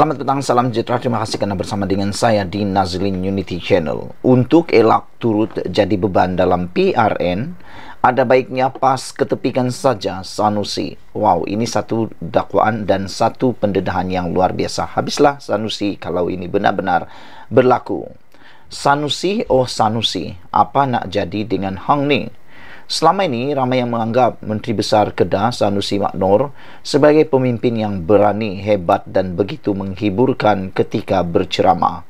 Selamat petang, salam sejahtera. Terima kasih kerana bersama dengan saya di Nazlin Unity Channel. Untuk elak turut jadi beban dalam PRN, ada baiknya pas ketepikan saja Sanusi. Wow, ini satu dakwaan dan satu pendedahan yang luar biasa. Habislah Sanusi kalau ini benar-benar berlaku. Sanusi oh Sanusi, apa nak jadi dengan Hang Ning? Selama ini ramai yang menganggap Menteri Besar Kedah Sanusi Maknor sebagai pemimpin yang berani, hebat dan begitu menghiburkan ketika berceramah.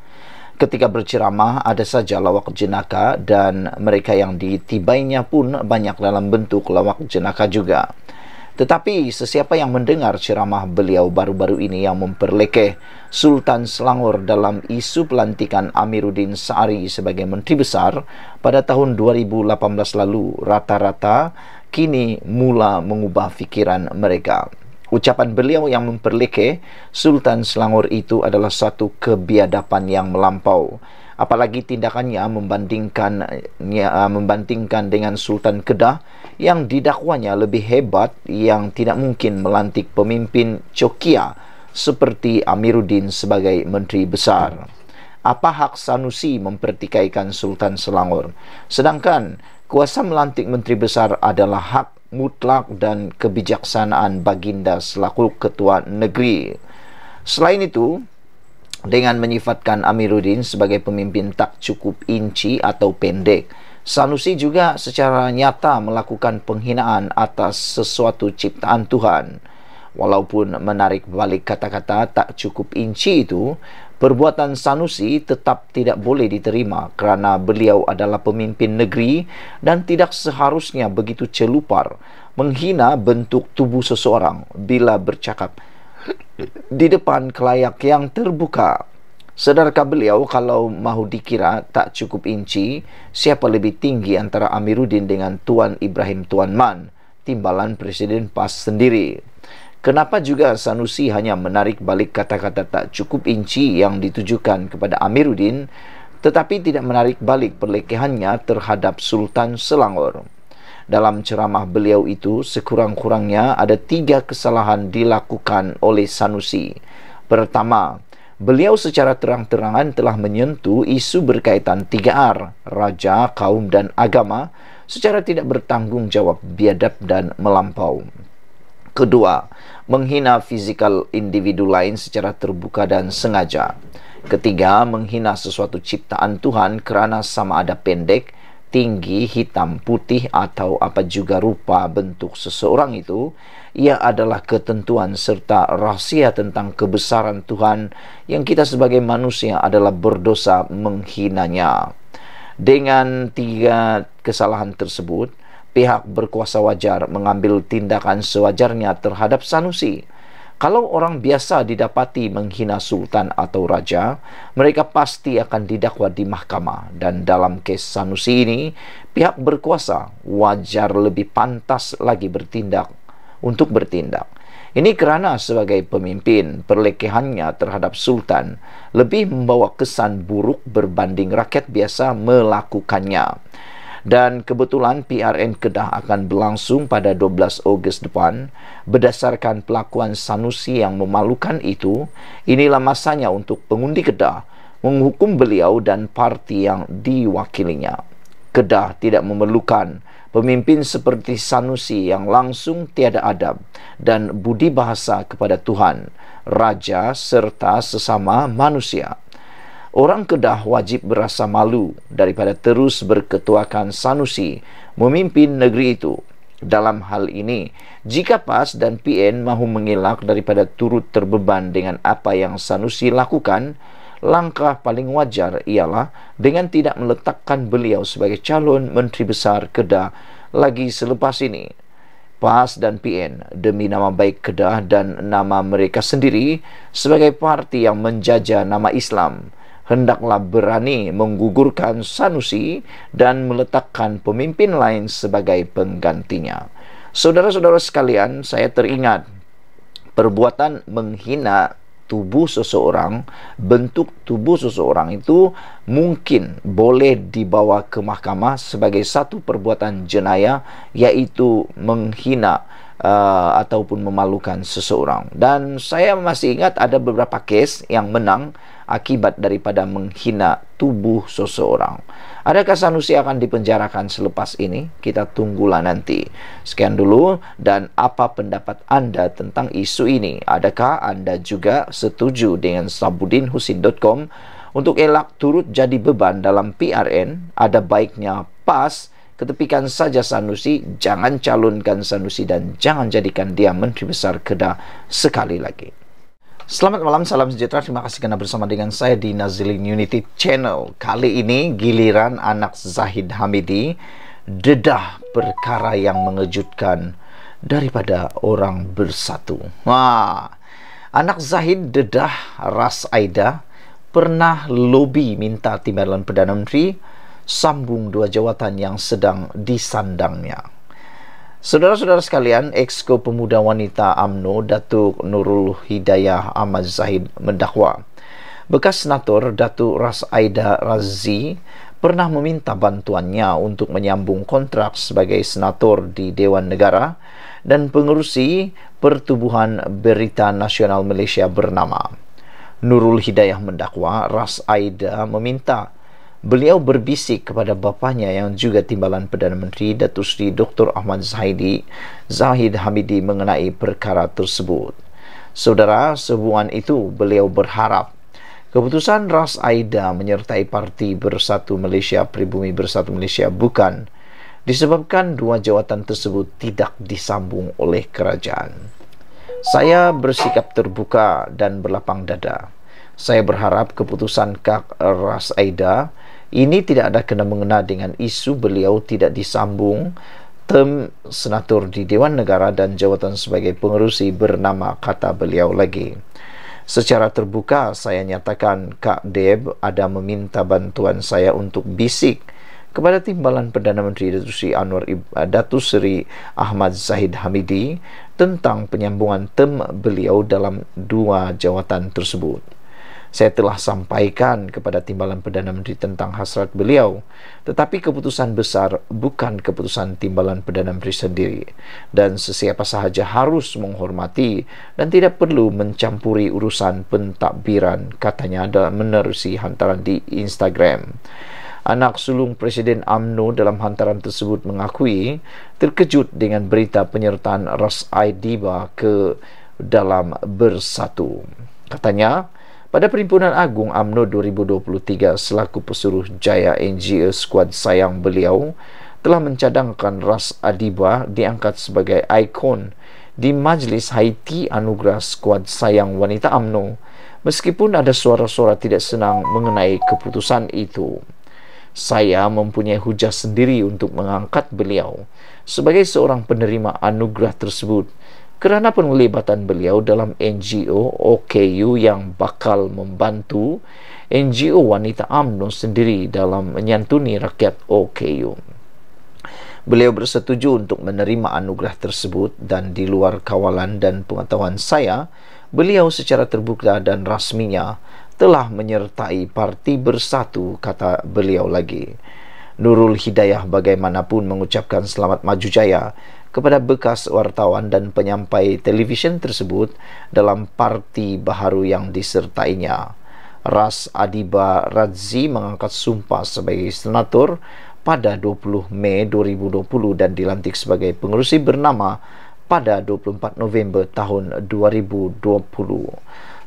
Ketika berceramah ada saja lawak jenaka dan mereka yang ditibainya pun banyak dalam bentuk lawak jenaka juga. Tetapi sesiapa yang mendengar ceramah beliau baru-baru ini yang memperlekeh Sultan Selangor dalam isu pelantikan Amiruddin Sa'ari sebagai Menteri Besar pada tahun 2018 lalu rata-rata kini mula mengubah fikiran mereka. Ucapan beliau yang memperlekeh Sultan Selangor itu adalah satu kebiadapan yang melampau apalagi tindakannya membandingkan ah, membandingkan dengan Sultan Kedah yang didakwanya lebih hebat yang tidak mungkin melantik pemimpin Cokia seperti Amiruddin sebagai menteri besar. Apa hak Sanusi mempertikaikan Sultan Selangor? Sedangkan kuasa melantik menteri besar adalah hak mutlak dan kebijaksanaan baginda selaku ketua negeri. Selain itu, dengan menyifatkan Amiruddin sebagai pemimpin tak cukup inci atau pendek. Sanusi juga secara nyata melakukan penghinaan atas sesuatu ciptaan Tuhan. Walaupun menarik balik kata-kata tak cukup inci itu, perbuatan Sanusi tetap tidak boleh diterima kerana beliau adalah pemimpin negeri dan tidak seharusnya begitu celupar menghina bentuk tubuh seseorang bila bercakap di depan kelayak yang terbuka. Sedarkah beliau kalau mahu dikira tak cukup inci, siapa lebih tinggi antara Amiruddin dengan Tuan Ibrahim Tuan Man, timbalan Presiden PAS sendiri? Kenapa juga Sanusi hanya menarik balik kata-kata tak cukup inci yang ditujukan kepada Amiruddin, tetapi tidak menarik balik perlekehannya terhadap Sultan Selangor? dalam ceramah beliau itu sekurang-kurangnya ada tiga kesalahan dilakukan oleh Sanusi. Pertama, beliau secara terang-terangan telah menyentuh isu berkaitan tiga r raja, kaum dan agama secara tidak bertanggung jawab biadab dan melampau. Kedua, menghina fizikal individu lain secara terbuka dan sengaja. Ketiga, menghina sesuatu ciptaan Tuhan kerana sama ada pendek, tinggi, hitam, putih, atau apa juga rupa bentuk seseorang itu, ia adalah ketentuan serta rahasia tentang kebesaran Tuhan yang kita sebagai manusia adalah berdosa menghinanya. Dengan tiga kesalahan tersebut, pihak berkuasa wajar mengambil tindakan sewajarnya terhadap Sanusi Kalau orang biasa didapati menghina sultan atau raja, mereka pasti akan didakwa di mahkamah dan dalam kes Sanusi ini, pihak berkuasa wajar lebih pantas lagi bertindak untuk bertindak. Ini kerana sebagai pemimpin, perlekehannya terhadap sultan lebih membawa kesan buruk berbanding rakyat biasa melakukannya dan kebetulan PRN Kedah akan berlangsung pada 12 Ogos depan berdasarkan pelakuan Sanusi yang memalukan itu inilah masanya untuk pengundi Kedah menghukum beliau dan parti yang diwakilinya Kedah tidak memerlukan pemimpin seperti Sanusi yang langsung tiada adab dan budi bahasa kepada Tuhan raja serta sesama manusia Orang Kedah wajib berasa malu daripada terus berketuakan Sanusi memimpin negeri itu. Dalam hal ini, jika PAS dan PN mahu mengelak daripada turut terbeban dengan apa yang Sanusi lakukan, langkah paling wajar ialah dengan tidak meletakkan beliau sebagai calon Menteri Besar Kedah lagi selepas ini. PAS dan PN demi nama baik Kedah dan nama mereka sendiri sebagai parti yang menjajah nama Islam hendaklah berani menggugurkan Sanusi dan meletakkan pemimpin lain sebagai penggantinya. Saudara-saudara sekalian, saya teringat perbuatan menghina tubuh seseorang, bentuk tubuh seseorang itu mungkin boleh dibawa ke mahkamah sebagai satu perbuatan jenayah yaitu menghina uh, ataupun memalukan seseorang. Dan saya masih ingat ada beberapa kes yang menang akibat daripada menghina tubuh seseorang. Adakah Sanusi akan dipenjarakan selepas ini? Kita tunggulah nanti. Sekian dulu dan apa pendapat anda tentang isu ini? Adakah anda juga setuju dengan sabudinhusin.com untuk elak turut jadi beban dalam PRN ada baiknya pas ketepikan saja Sanusi, jangan calonkan Sanusi dan jangan jadikan dia Menteri Besar Kedah sekali lagi. Selamat malam, salam sejahtera. Terima kasih karena bersama dengan saya di Nazilin Unity Channel. Kali ini giliran anak Zahid Hamidi dedah perkara yang mengejutkan daripada orang bersatu. Wah. Ha. Anak Zahid dedah Ras Aida pernah lobi minta timbalan Perdana Menteri sambung dua jawatan yang sedang disandangnya. Saudara-saudara sekalian, Exco Pemuda Wanita AMNO Datuk Nurul Hidayah Ahmad Zahid mendakwa bekas senator Datuk Ras Aida Razzi pernah meminta bantuannya untuk menyambung kontrak sebagai senator di Dewan Negara dan pengerusi Pertubuhan Berita Nasional Malaysia bernama. Nurul Hidayah mendakwa Ras Aida meminta beliau berbisik kepada bapanya yang juga timbalan Perdana Menteri Datuk Seri Dr. Ahmad Zahidi Zahid Hamidi mengenai perkara tersebut. Saudara, sebuah itu beliau berharap keputusan Ras Aida menyertai Parti Bersatu Malaysia Pribumi Bersatu Malaysia bukan disebabkan dua jawatan tersebut tidak disambung oleh kerajaan. Saya bersikap terbuka dan berlapang dada. Saya berharap keputusan Kak Ras Aida ini tidak ada kena mengena dengan isu beliau tidak disambung term senator di Dewan Negara dan jawatan sebagai pengerusi bernama kata beliau lagi. Secara terbuka saya nyatakan Kak Deb ada meminta bantuan saya untuk bisik kepada timbalan Perdana Menteri Datuk Seri Anwar eh, Datuk Seri Ahmad Zahid Hamidi tentang penyambungan term beliau dalam dua jawatan tersebut. Saya telah sampaikan kepada Timbalan Perdana Menteri tentang hasrat beliau. Tetapi keputusan besar bukan keputusan Timbalan Perdana Menteri sendiri. Dan sesiapa sahaja harus menghormati dan tidak perlu mencampuri urusan pentadbiran, katanya dalam menerusi hantaran di Instagram. Anak sulung Presiden AMNO dalam hantaran tersebut mengakui terkejut dengan berita penyertaan Ras Aidiba ke dalam bersatu. Katanya, pada Perhimpunan Agung Amno 2023 selaku pesuruh jaya NGO Skuad Sayang Beliau telah mencadangkan Ras Adiba diangkat sebagai ikon di Majlis Haiti Anugerah Skuad Sayang Wanita Amno. meskipun ada suara-suara tidak senang mengenai keputusan itu. Saya mempunyai hujah sendiri untuk mengangkat beliau sebagai seorang penerima anugerah tersebut kerana penglibatan beliau dalam NGO OKU yang bakal membantu NGO Wanita AMNO sendiri dalam menyantuni rakyat OKU. Beliau bersetuju untuk menerima anugerah tersebut dan di luar kawalan dan pengetahuan saya, beliau secara terbuka dan rasminya telah menyertai parti bersatu, kata beliau lagi. Nurul Hidayah bagaimanapun mengucapkan selamat maju jaya kepada bekas wartawan dan penyampai televisyen tersebut dalam parti baharu yang disertainya. Ras Adiba Radzi mengangkat sumpah sebagai senator pada 20 Mei 2020 dan dilantik sebagai pengurusi bernama pada 24 November tahun 2020.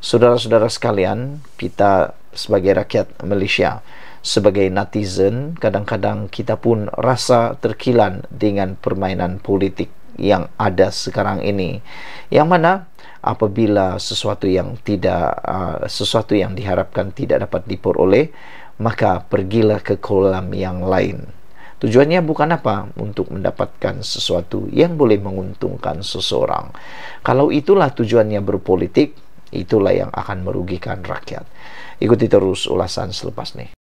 Saudara-saudara sekalian, kita sebagai rakyat Malaysia, sebagai netizen kadang-kadang kita pun rasa terkilan dengan permainan politik yang ada sekarang ini yang mana apabila sesuatu yang tidak uh, sesuatu yang diharapkan tidak dapat diperoleh maka pergilah ke kolam yang lain Tujuannya bukan apa? Untuk mendapatkan sesuatu yang boleh menguntungkan seseorang. Kalau itulah tujuannya berpolitik, itulah yang akan merugikan rakyat. Ikuti terus ulasan selepas ini.